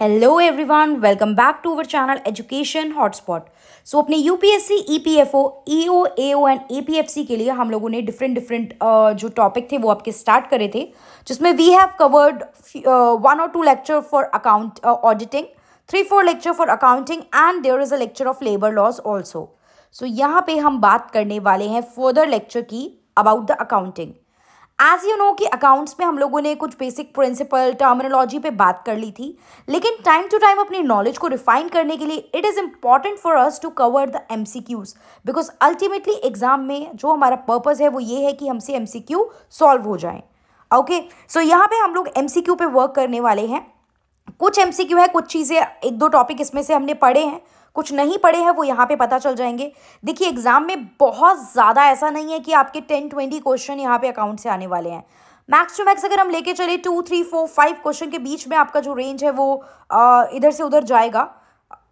Hello everyone welcome back to our channel education hotspot so अपने UPSC EPFO EO AO and APFC के लिए हम लोगों ने डिफरेंट डिफरेंट uh, जो टॉपिक थे वो आपके स्टार्ट करे थे जिसमें वी हैव कवर्ड वन और two lecture for account auditing three four lecture for accounting and there is a lecture of labour laws also so यहाँ पे हम बात करने वाले हैं फर्दर लेक्चर की about the accounting as you know कि अकाउंट्स में हम लोगों ने कुछ बेसिक प्रिंसिपल टर्मिनोलॉजी पे बात कर ली थी लेकिन टाइम टू टाइम अपनी नॉलेज को रिफाइन करने के लिए it is important for us to cover the M C Qs because ultimately exam में जो हमारा पर्पज़ है वो ये है कि हमसे एम सी क्यू सॉल्व हो जाए ओके सो यहाँ पे हम लोग एम सी क्यू पे वर्क करने वाले हैं कुछ एम सी क्यू है कुछ चीज़ें एक दो टॉपिक इसमें से हमने पढ़े हैं कुछ नहीं पढ़े हैं वो यहाँ पे पता चल जाएंगे देखिए एग्ज़ाम में बहुत ज़्यादा ऐसा नहीं है कि आपके टेन ट्वेंटी क्वेश्चन यहाँ पे अकाउंट से आने वाले हैं मैक्स टू मैक्स अगर हम लेके चले two three four five question के बीच में आपका जो रेंज है वो आ, इधर से उधर जाएगा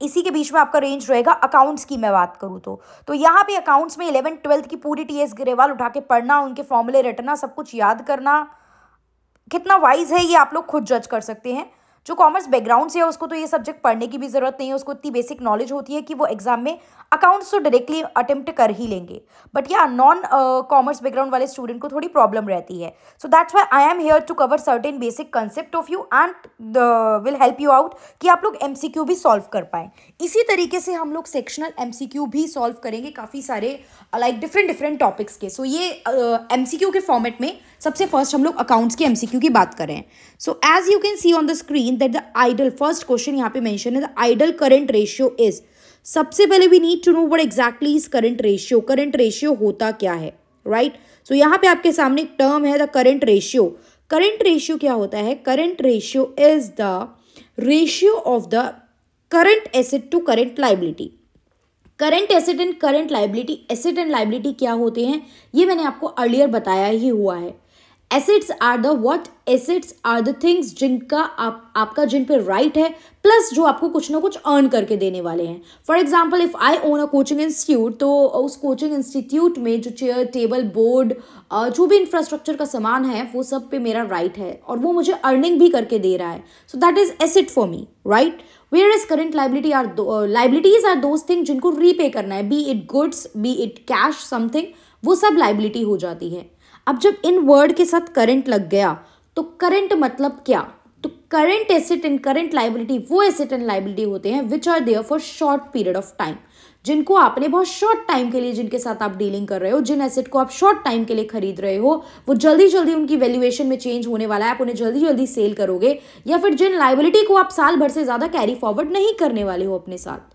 इसी के बीच में आपका रेंज रहेगा अकाउंट्स की मैं बात करूँ तो तो यहाँ पे अकाउंट्स में इलेवन ट्वेल्थ की पूरी टी एस ग्रेवाल उठा के पढ़ना उनके फॉर्मूले रटना सब कुछ याद करना कितना वाइज है ये आप लोग खुद जज कर सकते हैं जो कॉमर्स बैकग्राउंड से है उसको तो ये सब्जेक्ट पढ़ने की भी ज़रूरत नहीं है उसको इतनी बेसिक नॉलेज होती है कि वो एग्जाम में अकाउंट्स तो डायरेक्टली अटेम्प्ट कर ही लेंगे बट या नॉन कॉमर्स बैकग्राउंड वाले स्टूडेंट को थोड़ी प्रॉब्लम रहती है so that's why I am here to cover certain basic concept of you and will help you out कि आप लोग एम भी सॉल्व कर पाएँ इसी तरीके से हम लोग सेक्शनल एम भी सॉल्व करेंगे काफ़ी सारे लाइक डिफरेंट डिफरेंट टॉपिक्स के सो so, ये एम uh, के फॉर्मेट में सबसे फर्स्ट हम लोग अकाउंट्स के एम की बात करें so as you can see on the screen think that the ideal first question यहाँ पे mention है the ideal current ratio is सबसे पहले we need to know what exactly is current ratio current ratio होता क्या है right right? सो so, यहाँ पे आपके सामने एक टर्म है the current ratio current ratio क्या होता है current ratio is the ratio of the current asset to current liability current asset and current liability asset and liability क्या होते हैं ये मैंने आपको अर्लियर बताया ही हुआ है assets are the what assets are the things जिनका आप आपका जिन पे राइट है प्लस जो आपको कुछ ना कुछ अर्न करके देने वाले हैं for example if I own a coaching institute तो उस कोचिंग इंस्टीट्यूट में जो चेयर टेबल बोर्ड जो भी इंफ्रास्ट्रक्चर का सामान है वो सब पे मेरा राइट right है और वो मुझे अर्निंग भी करके दे रहा है so that is asset for me right where is current liability are liabilities are those thing जिनको रीपे करना है be it goods be it cash something वो सब लाइबिलिटी हो जाती है अब जब इन वर्ड के साथ करंट लग गया तो करंट मतलब क्या तो current asset and current liability वो एसेट एंड लाइबिलिटी होते हैं which are there for short period of time जिनको आपने बहुत शॉर्ट टाइम के लिए जिनके साथ आप डीलिंग कर रहे हो जिन एसेट को आप शॉर्ट टाइम के लिए खरीद रहे हो वो जल्दी जल्दी उनकी वैल्यूएशन में चेंज होने वाला है आप उन्हें जल्दी जल्दी सेल करोगे या फिर जिन लाइबिलिटी को आप साल भर से ज़्यादा कैरी फॉरवर्ड नहीं करने वाले हो अपने साथ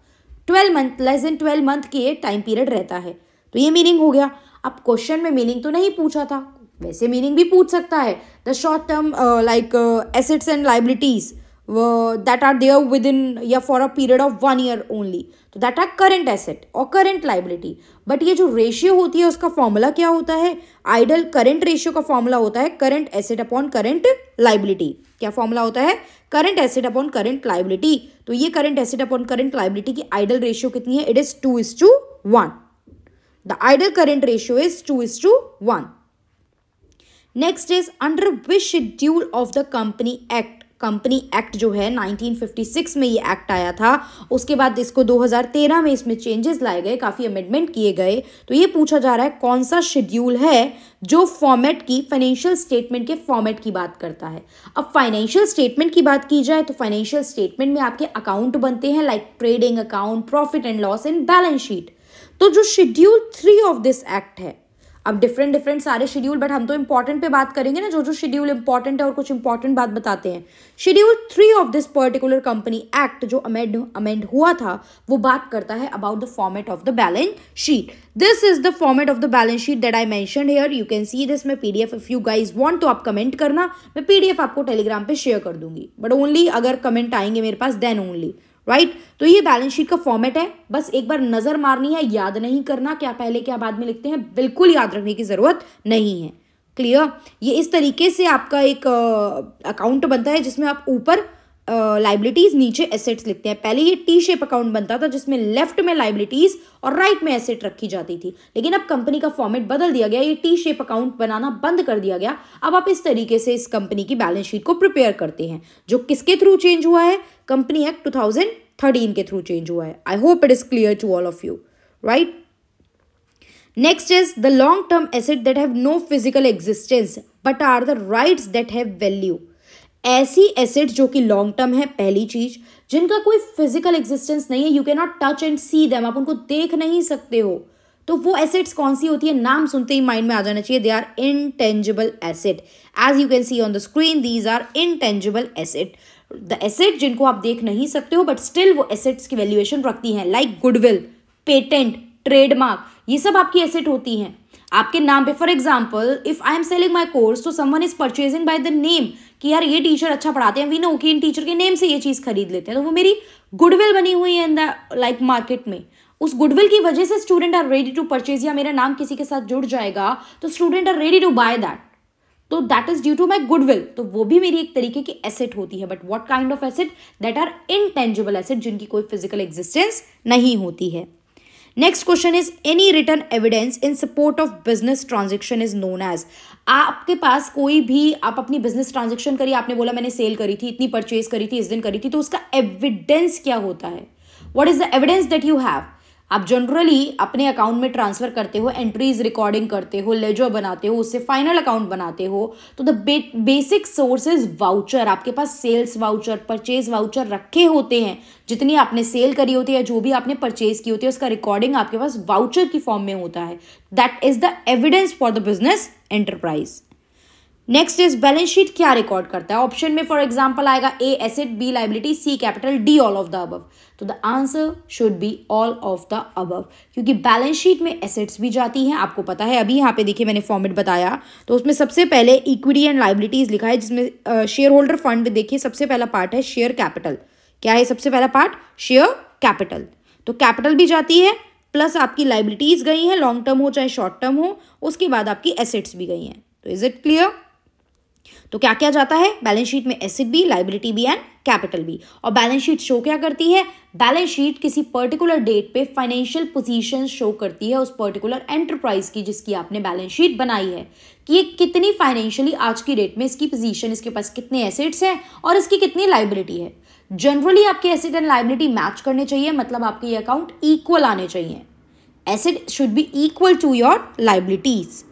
twelve month less than twelve month की टाइम पीरियड रहता है तो ये मीनिंग हो गया अब क्वेश्चन में मीनिंग तो नहीं पूछा था वैसे मीनिंग भी पूछ सकता है the short term like assets and liabilities that are there within या for a period of one year only तो दैट आर करेंट एसेट और करेंट लाइबिलिटी बट ये जो रेशियो होती है उसका फॉर्मूला क्या होता है आइडल करेंट रेशियो का फॉर्मूला होता है current asset upon current liability क्या फॉर्मूला होता है current asset upon current liability तो ये current asset upon current liability की आइडल रेशियो कितनी है it is two is to one The ideal current ratio is 2 is to 1. Next is under which schedule of the company act company act जो है 1956 में ये act आया था उसके बाद इसको 2013 में इसमें चेंजेस लाए गए काफ़ी अमेंडमेंट किए गए तो ये पूछा जा रहा है कौन सा शेड्यूल है जो फॉर्मेट की फाइनेंशियल स्टेटमेंट के फॉर्मेट की बात करता है अब फाइनेंशियल स्टेटमेंट की बात की जाए तो फाइनेंशियल स्टेटमेंट में आपके अकाउंट बनते हैं like trading account profit and loss and balance sheet तो जो schedule three of this act है अब डिफरेंट डिफरेंट सारे शेड्यूल बट हम तो इंपॉर्टेंट पे बात करेंगे ना जो जो शेड्यूल इंपॉर्टेंट है और कुछ इंपॉर्टेंट बात बताते हैं schedule three of this particular company act जो अमेंड अमेंड हुआ था वो बात करता है about the format of the balance sheet this is the format of the balance sheet that I mention here you can see this मैं P D F if you guys want तो आप comment करना मैं P D F आपको Telegram पर share कर दूंगी but only अगर कमेंट आएंगे मेरे पास देन ओनली राइट right? तो ये बैलेंस शीट का फॉर्मेट है बस एक बार नजर मारनी है याद नहीं करना क्या पहले क्या बाद में लिखते हैं बिल्कुल याद रखने की जरूरत नहीं है क्लियर ये इस तरीके से आपका एक अकाउंट बनता है जिसमें आप ऊपर लाइबिलिटीज़ नीचे एसेट्स लिखते हैं पहले ये टी शेप अकाउंट बनता था जिसमें लेफ्ट में लाइबिलिटीज़ और राइट में एसेट रखी जाती थी लेकिन अब कंपनी का फॉर्मेट बदल दिया गया ये टी शेप अकाउंट बनाना बंद कर दिया गया अब आप इस तरीके से इस कंपनी की बैलेंस शीट को प्रिपेयर करते हैं जो किसके थ्रू चेंज हुआ है company act two thousand thirteen के थ्रू चेंज हुआ है I hope it is clear to all of you right next is the long term asset that have no physical existence but are the rights that have value ऐसी asset जो कि long term है पहली चीज जिनका कोई physical existence नहीं है you can not touch and see them आप उनको देख नहीं सकते हो तो वो एसिड्स कौन सी होती है नाम सुनते ही माइंड में आ जाना चाहिए they are intangible asset as you can see on the screen these are intangible asset the asset जिनको आप देख नहीं सकते हो बट स्टिल वो एसिड्स की वैल्यूएशन रखती हैं लाइक गुडविल पेटेंट ट्रेडमार्क ये सब आपकी एसिड होती हैं आपके नाम पे for example if I am selling my course तो someone is purchasing by the name कि यार ये टीचर अच्छा पढ़ाते हैं वी नो कि इन टीचर के नेम से ये चीज़ खरीद लेते हैं तो वो मेरी गुडविल बनी हुई है इन द लाइक मार्केट में उस गुडविल की वजह से student are ready to purchase या मेरा नाम किसी के साथ जुड़ जाएगा तो student are ready to buy that तो that is due to my goodwill तो वो भी मेरी एक तरीके की एसेट होती है but what kind of asset that are intangible asset जिनकी कोई फिजिकल एग्जिस्टेंस नहीं होती है next question is any written evidence in support of business transaction is known as आपके पास कोई भी आप अपनी बिजनेस ट्रांजेक्शन करी आपने बोला मैंने सेल करी थी इतनी परचेज करी थी इस दिन करी थी तो उसका एविडेंस क्या होता है what is the evidence that you have आप जनरली अपने अकाउंट में ट्रांसफ़र करते हो एंट्रीज रिकॉर्डिंग करते हो लेजर बनाते हो उससे फाइनल अकाउंट बनाते हो तो the basic source is voucher आपके पास सेल्स वाउचर परचेज वाउचर रखे होते हैं जितनी आपने सेल करी होती है जो भी आपने परचेज की होती है उसका रिकॉर्डिंग आपके पास वाउचर की फॉर्म में होता है that is the evidence for the business enterprise next is balance sheet क्या रिकॉर्ड करता है ऑप्शन में फॉर एग्जाम्पल आएगा A asset B liability C capital D all of the above तो the answer should be all of the above क्योंकि balance sheet में assets भी जाती हैं आपको पता है अभी यहाँ पे देखिए मैंने फॉर्मेट बताया तो उसमें सबसे पहले इक्विटी एंड लाइबिलिटीज लिखा है जिसमें शेयर होल्डर फंड में देखिए सबसे पहला पार्ट है शेयर कैपिटल क्या है सबसे पहला पार्ट शेयर कैपिटल तो कैपिटल भी जाती है प्लस आपकी लाइबिलिटीज गई हैं लॉन्ग टर्म हो चाहे शॉर्ट टर्म हो उसके बाद आपकी एसेट्स भी गई हैं तो इज इट क्लियर तो क्या क्या जाता है बैलेंस शीट में एसिड भी लाइबिलिटी भी एंड कैपिटल भी और बैलेंस शीट शो क्या करती है बैलेंस शीट किसी पर्टिकुलर डेट पे फाइनेंशियल पोजीशन शो करती है उस पर्टिकुलर एंटरप्राइज की जिसकी आपने बैलेंस शीट बनाई है कि ये कितनी फाइनेंशियली आज की डेट में इसकी पोजीशन इसके पास कितने एसेट्स हैं और इसकी कितनी लाइबिलिटी है जनरली आपके एसेट एंड लाइबिलिटी मैच करने चाहिए मतलब आपके ये अकाउंट इक्वल आने चाहिए asset should be equal to your liabilities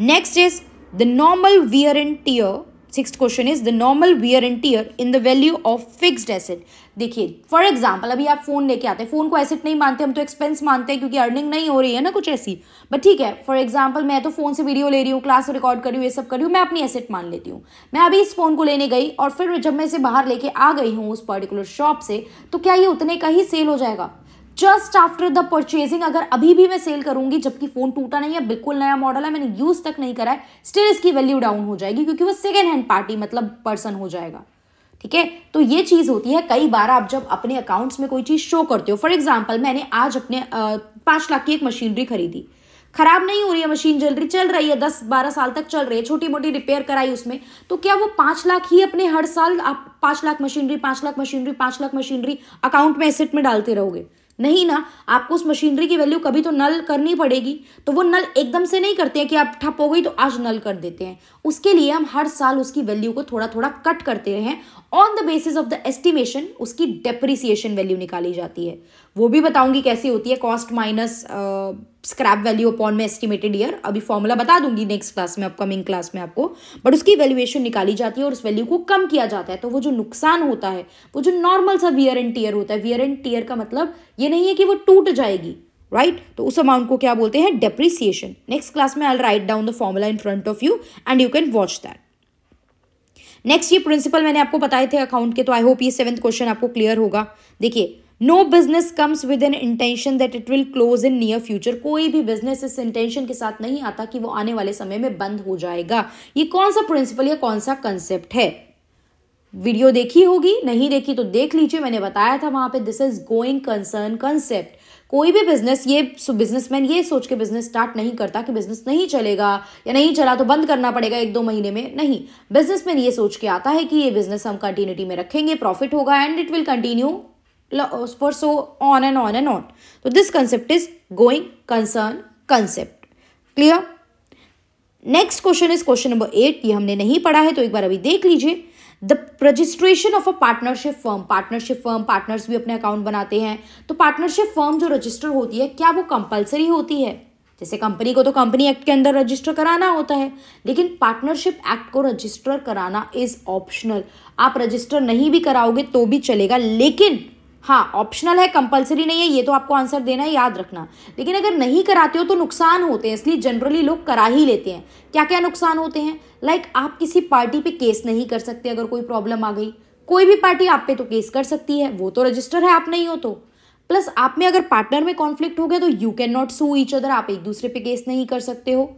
next is the normal wear and tear six question is the normal wear and tear in the value of fixed asset देखिए for example अभी आप phone लेके आते हैं phone को asset नहीं मानते हम तो एक्सपेंस मानते हैं क्योंकि अर्निंग नहीं हो रही है ना कुछ ऐसी बट ठीक है फॉर एग्जाम्पल मैं तो फोन से वीडियो ले रही हूँ क्लास रिकॉर्ड कर रही हूँ ये सब कर रही हूँ मैं अपनी एसेट मान लेती हूँ मैं अभी इस फोन को लेने गई और फिर जब मैं इसे बाहर लेके आ गई हूँ उस पर्टिकुलर शॉप से तो क्या ये उतने का ही सेल हो जाएगा जस्ट आफ्टर द परचेजिंग अगर अभी भी मैं सेल करूंगी जबकि फ़ोन टूटा नहीं है बिल्कुल नया मॉडल है मैंने यूज़ तक नहीं करा है स्टिल इसकी वैल्यू डाउन हो जाएगी क्योंकि वो सेकेंड हैंड पार्टी मतलब पर्सन हो जाएगा ठीक है तो ये चीज़ होती है कई बार आप जब अपने अकाउंट्स में कोई चीज़ शो करते हो फॉर एग्जाम्पल मैंने आज अपने पांच लाख की एक मशीनरी खरीदी खराब नहीं हो रही है मशीन जल रही चल रही है दस बारह साल तक चल रही है छोटी मोटी रिपेयर कराई उसमें तो क्या वो पांच लाख ही अपने हर साल आप पांच लाख मशीनरी पांच लाख मशीनरी पांच लाख मशीनरी अकाउंट में एसेट में डालते रहोगे नहीं ना आपको उस मशीनरी की वैल्यू कभी तो नल करनी पड़ेगी तो वो नल एकदम से नहीं करते हैं कि आप ठप हो गई तो आज नल कर देते हैं उसके लिए हम हर साल उसकी वैल्यू को थोड़ा थोड़ा कट करते हैं on the basis of the estimation उसकी डेप्रिसिएशन वैल्यू निकाली जाती है वो भी बताऊंगी कैसी होती है cost minus scrap value upon में एस्टिमेटेड ईयर अभी फॉर्मूला बता दूंगी नेक्स्ट क्लास में अपकमिंग क्लास में आपको बट उसकी वैल्यूएशन निकाली जाती है और उस वैल्यू को कम किया जाता है तो वो जो नुकसान होता है वो जो नॉर्मल सा वियर एंड टीयर होता है वियर एंड टीयर का मतलब ये नहीं है कि वो टूट जाएगी राइट right? तो उस अमाउंट को क्या बोलते हैं डेप्रिसिएशन नेक्स्ट क्लास में I write down the formula in front of you and you can watch that next ये प्रिंसिपल मैंने आपको बताए थे अकाउंट के तो आई होप ये सेवंथ क्वेश्चन आपको क्लियर होगा देखिए no business comes with an intention that it will close in near future कोई भी बिजनेस इस इंटेंशन के साथ नहीं आता कि वो आने वाले समय में बंद हो जाएगा ये कौन सा प्रिंसिपल या कौन सा कंसेप्ट है वीडियो देखी होगी नहीं देखी तो देख लीजिए मैंने बताया था वहां पे this is going concern concept कोई भी बिजनेस ये बिजनेसमैन ये सोच के बिजनेस स्टार्ट नहीं करता कि बिजनेस नहीं चलेगा या नहीं चला तो बंद करना पड़ेगा एक दो महीने में नहीं बिजनेसमैन ये सोच के आता है कि ये बिजनेस हम कंटिन्यूटी में रखेंगे प्रॉफिट होगा and it will continue for so on and on and on तो this concept is going concern concept clear next question is question number eight ये हमने नहीं पढ़ा है तो एक बार अभी देख लीजिए the registration of a partnership firm partnership firm partners भी अपने अकाउंट बनाते हैं तो पार्टनरशिप फर्म जो रजिस्टर होती है क्या वो कंपलसरी होती है जैसे कंपनी को तो कंपनी एक्ट के अंदर रजिस्टर कराना होता है लेकिन पार्टनरशिप एक्ट को रजिस्टर कराना इज ऑप्शनल आप रजिस्टर नहीं भी कराओगे तो भी चलेगा लेकिन हाँ ऑप्शनल है कंपलसरी नहीं है ये तो आपको आंसर देना है याद रखना लेकिन अगर नहीं कराते हो तो नुकसान होते हैं इसलिए जनरली लोग करा ही लेते हैं क्या क्या नुकसान होते हैं लाइक like, आप किसी पार्टी पे केस नहीं कर सकते अगर कोई प्रॉब्लम आ गई कोई भी पार्टी आप पे तो केस कर सकती है वो तो रजिस्टर है आप नहीं हो तो प्लस आप में अगर पार्टनर में कॉन्फ्लिक्ट हो गया तो you can not sue each other आप एक दूसरे पे केस नहीं कर सकते हो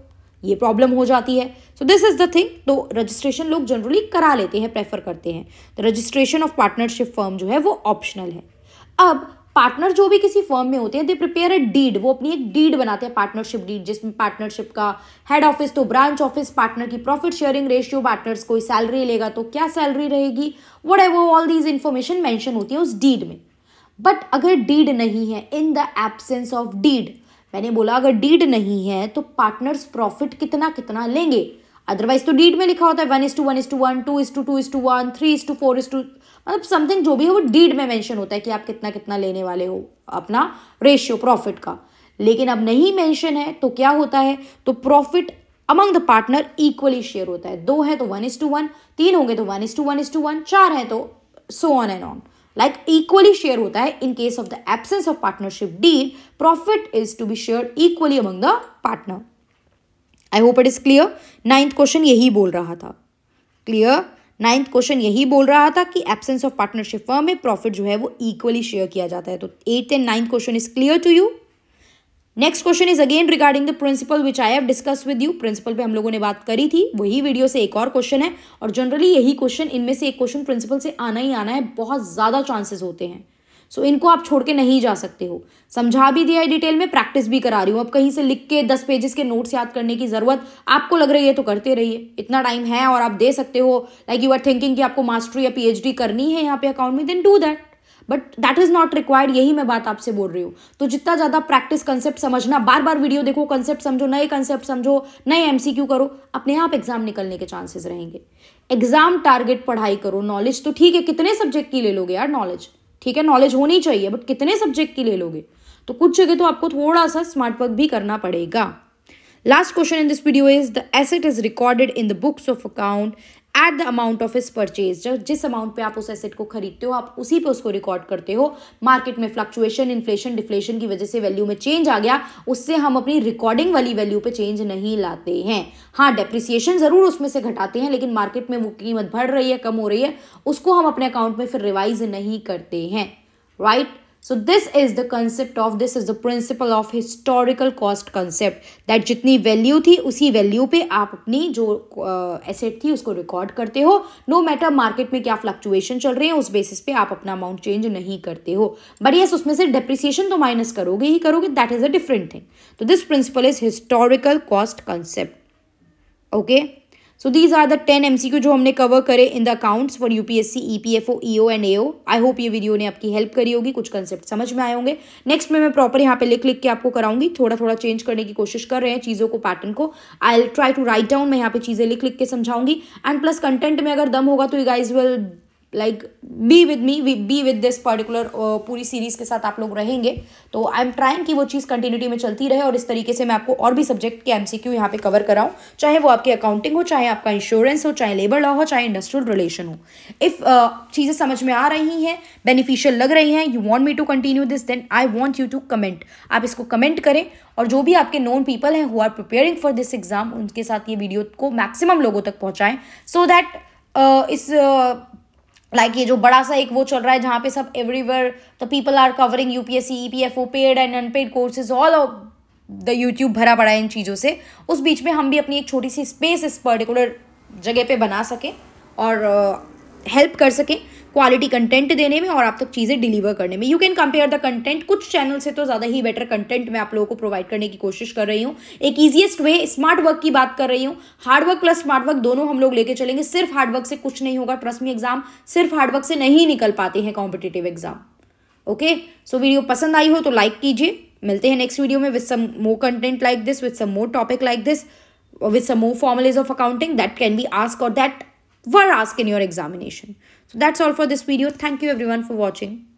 ये प्रॉब्लम हो जाती है so this is the thing तो रजिस्ट्रेशन लोग जनरली करा लेते हैं प्रेफर करते हैं तो रजिस्ट्रेशन ऑफ पार्टनरशिप फर्म जो है वो ऑप्शनल है अब पार्टनर जो भी किसी फर्म में होते हैं दे प्रिपेयर अ डीड वो अपनी एक डीड बनाते हैं पार्टनरशिप डीड जिसमें पार्टनरशिप का हेड ऑफिस तो ब्रांच ऑफिस पार्टनर की प्रॉफिट शेयरिंग रेशियो पार्टनर्स कोई सैलरी लेगा तो क्या सैलरी रहेगी whatever all these information mention होती है उस डीड में बट अगर डीड नहीं है in the absence of deed मैंने बोला अगर डीड नहीं है तो पार्टनर्स प्रॉफिट कितना कितना लेंगे अदरवाइज तो डीड में लिखा होता है one is to one is to one two is to two is to one three is to four is to मतलब समथिंग जो भी है वो डीड में मेंशन होता है कि आप कितना कितना लेने वाले हो अपना रेशियो प्रॉफिट का लेकिन अब नहीं मेंशन है तो क्या होता है तो profit among the partner equally share होता है दो है तो वन इज टू वन तीन होंगे तो one is to one is to one चार है तो so on and on like equally share होता है in case of the absence of partnership deal profit is to be share equally among the partner I hope it is clear ninth question यही बोल रहा था clear ninth question यही बोल रहा था कि एब्सेंस ऑफ पार्टनरशिप फर्म में प्रॉफिट जो है वो इक्वली शेयर किया जाता है तो eighth and ninth question is clear to you next question is again regarding the principle which I have discuss with you principle पे हम लोगों ने बात करी थी वही वीडियो से एक और क्वेश्चन है और जनरली यही क्वेश्चन इनमें से एक क्वेश्चन प्रिंसिपल से आना ही आना है बहुत ज़्यादा चांसेस होते हैं सो इनको आप छोड़ के नहीं जा सकते हो समझा भी दिया है डिटेल में प्रैक्टिस भी करा रही हूँ अब कहीं से लिख के दस पेजेस के नोट्स याद करने की ज़रूरत आपको लग रही है तो करते रहिए इतना टाइम है और आप दे सकते हो लाइक यू आर थिंकिंग कि आपको मास्टरी या पीएचडी करनी है यहाँ पे अकाउंट में then do that but that is not required यही मैं बात आपसे बोल रही हूँ तो जितना ज़्यादा प्रैक्टिस कंसेप्ट समझना बार बार वीडियो देखो कंसेप्ट समझो नए कंसेप्ट समझो नए एमसीक्यू करो अपने आप एग्जाम निकलने के चांसेस रहेंगे एग्जाम टारगेट पढ़ाई करो नॉलेज तो ठीक है कितने सब्जेक्ट की ले लोगे यार नॉलेज ठीक है नॉलेज होनी चाहिए बट कितने सब्जेक्ट की ले लोगे तो कुछ जगह तो आपको थोड़ा सा स्मार्ट वर्क भी करना पड़ेगा last question in this video is the asset is recorded in the books of account at the amount of its purchase जिस अमाउंट पे आप उस एसेट को खरीदते हो आप उसी पे उसको रिकॉर्ड करते हो मार्केट में फ्लक्चुएशन इन्फ्लेशन डिफ्लेशन की वजह से वैल्यू में चेंज आ गया उससे हम अपनी रिकॉर्डिंग वाली वैल्यू पे चेंज नहीं लाते हैं हाँ डेप्रिसिएशन ज़रूर उसमें से घटाते हैं लेकिन मार्केट में वो कीमत बढ़ रही है कम हो रही है उसको हम अपने अकाउंट में फिर रिवाइज नहीं करते हैं right right? So this is the concept of this is the principle of historical cost concept that जितनी वैल्यू थी उसी वैल्यू पे आप अपनी जो एसेट uh, थी उसको रिकॉर्ड करते हो नो मैटर मार्केट में क्या फ्लक्चुएशन चल रहे हैं उस बेसिस पे आप अपना अमाउंट चेंज नहीं करते हो बट yes, उसमें से डिप्रिसिएशन तो माइनस करोगे ही करोगे that is a different thing तो this principle is historical cost concept okay so these are the ten M C जो हमने कवर करे in the accounts for you P S C E P F O E O and A O I hope ये video ने आपकी help करी होगी कुछ concept समझ में आए होंगे नेक्स्ट में मैं प्रॉपर यहाँ पे लिख लिख के आपको कराऊंगी थोड़ा थोड़ा चेंज करने की कोशिश कर रहे हैं चीज़ों को पैटर्न को I try to write down मैं यहाँ पे चीज़ें लिख लिख के समझाऊंगी एंड प्लस कंटेंट में अगर दम होगा तो you guys will like be with me be with this particular पूरी सीरीज के साथ आप लोग रहेंगे तो आई एम ट्राइंग कि वो चीज़ कंटिन्यूटी में चलती रहे और इस तरीके से मैं आपको और भी सब्जेक्ट के एम सी क्यू यहाँ पे कवर कराऊँ चाहे वो आपके अकाउंटिंग हो चाहे आपका इंश्योरेंस हो चाहे लेबर लॉ हो चाहे इंडस्ट्रियल रिलेशन हो इफ़ uh, चीज़ें समझ में आ रही हैं बेनिफिशियल लग रही हैं you want me to continue this then I want you to comment आप इसको कमेंट करें और जो भी आपके नोन पीपल हैं who are preparing for this exam उनके साथ ये वीडियो को मैक्सिमम लोगों तक पहुँचाएँ सो so दैट uh, इस uh, लाइक ये जो बड़ा सा एक वो चल रहा है जहाँ पे सब everywhere the people are covering U P S C E P F O paid and unpaid courses all the YouTube भरा पड़ा है इन चीज़ों से उस बीच में हम भी अपनी एक छोटी सी स्पेस इस पर्टिकुलर जगह पे बना सकें और हेल्प uh, कर सकें क्वालिटी कंटेंट देने में और आप तक चीज़ें डिलीवर करने में you can compare the content कुछ चैनल से तो ज़्यादा ही बेटर कंटेंट मैं आप लोगों को प्रोवाइड करने की कोशिश कर रही हूँ एक ईजिएस्ट वे स्मार्ट वर्क की बात कर रही हूँ हार्डवर्क प्लस स्मार्ट वर्क दोनों हम लोग लेके चलेंगे सिर्फ हार्डवर्क से कुछ नहीं होगा ट्रस्ट मी एग्जाम सिर्फ हार्डवर्क से नहीं निकल पाते हैं competitive exam okay so video पसंद आई हो तो लाइक कीजिए मिलते हैं नेक्स्ट वीडियो में with some more content like this with some more topic like this with some more formulas of accounting that can be ask और that were ask in your examination So that's all for this video. Thank you everyone for watching.